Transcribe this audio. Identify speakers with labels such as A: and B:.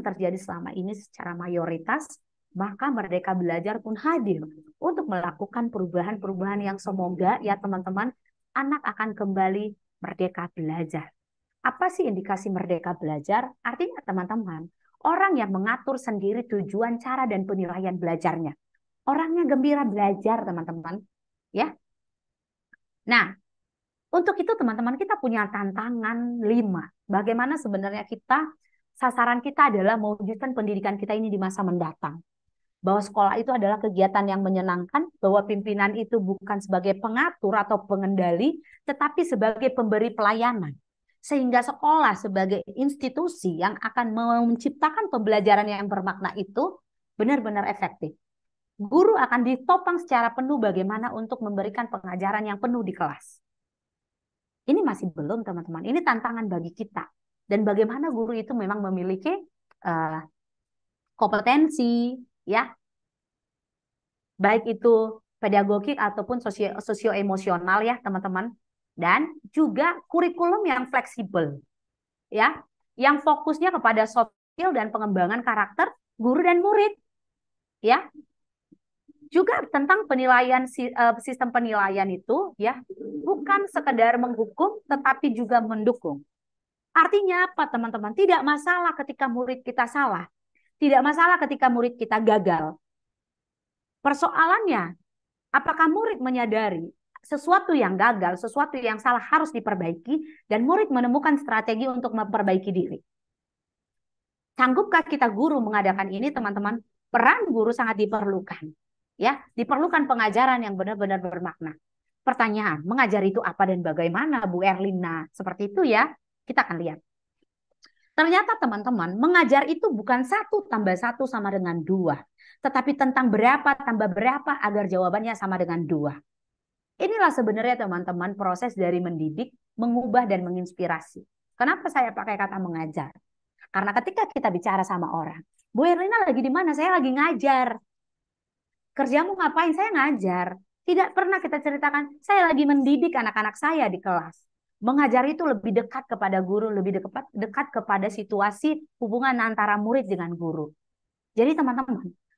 A: yang terjadi selama ini secara mayoritas, maka Merdeka Belajar pun hadir untuk melakukan perubahan-perubahan yang semoga ya teman-teman anak akan kembali merdeka belajar. Apa sih indikasi merdeka belajar? Artinya teman-teman, orang yang mengatur sendiri tujuan, cara dan penilaian belajarnya. Orangnya gembira belajar, teman-teman. Ya. Nah, untuk itu teman-teman kita punya tantangan lima. Bagaimana sebenarnya kita sasaran kita adalah mewujudkan pendidikan kita ini di masa mendatang. Bahwa sekolah itu adalah kegiatan yang menyenangkan, bahwa pimpinan itu bukan sebagai pengatur atau pengendali, tetapi sebagai pemberi pelayanan. Sehingga sekolah sebagai institusi yang akan menciptakan pembelajaran yang bermakna itu benar-benar efektif. Guru akan ditopang secara penuh bagaimana untuk memberikan pengajaran yang penuh di kelas. Ini masih belum teman-teman. Ini tantangan bagi kita dan bagaimana guru itu memang memiliki uh, kompetensi ya baik itu pedagogik ataupun sosio, sosio emosional ya teman-teman dan juga kurikulum yang fleksibel ya yang fokusnya kepada soft skill dan pengembangan karakter guru dan murid ya juga tentang penilaian eh, sistem penilaian itu ya bukan sekedar menghukum tetapi juga mendukung Artinya apa teman-teman? Tidak masalah ketika murid kita salah. Tidak masalah ketika murid kita gagal. Persoalannya, apakah murid menyadari sesuatu yang gagal, sesuatu yang salah harus diperbaiki, dan murid menemukan strategi untuk memperbaiki diri. Sanggupkah kita guru mengadakan ini, teman-teman? Peran guru sangat diperlukan. ya Diperlukan pengajaran yang benar-benar bermakna pertanyaan, mengajar itu apa dan bagaimana Bu Erlina? Seperti itu ya. Kita akan lihat. Ternyata teman-teman, mengajar itu bukan satu tambah satu sama dengan dua. Tetapi tentang berapa tambah berapa agar jawabannya sama dengan dua. Inilah sebenarnya teman-teman proses dari mendidik, mengubah, dan menginspirasi. Kenapa saya pakai kata mengajar? Karena ketika kita bicara sama orang, Bu Erlina lagi di mana? Saya lagi ngajar. Kerjamu ngapain? Saya ngajar. Tidak pernah kita ceritakan, saya lagi mendidik anak-anak saya di kelas mengajar itu lebih dekat kepada guru, lebih dekat dekat kepada situasi hubungan antara murid dengan guru. Jadi teman-teman,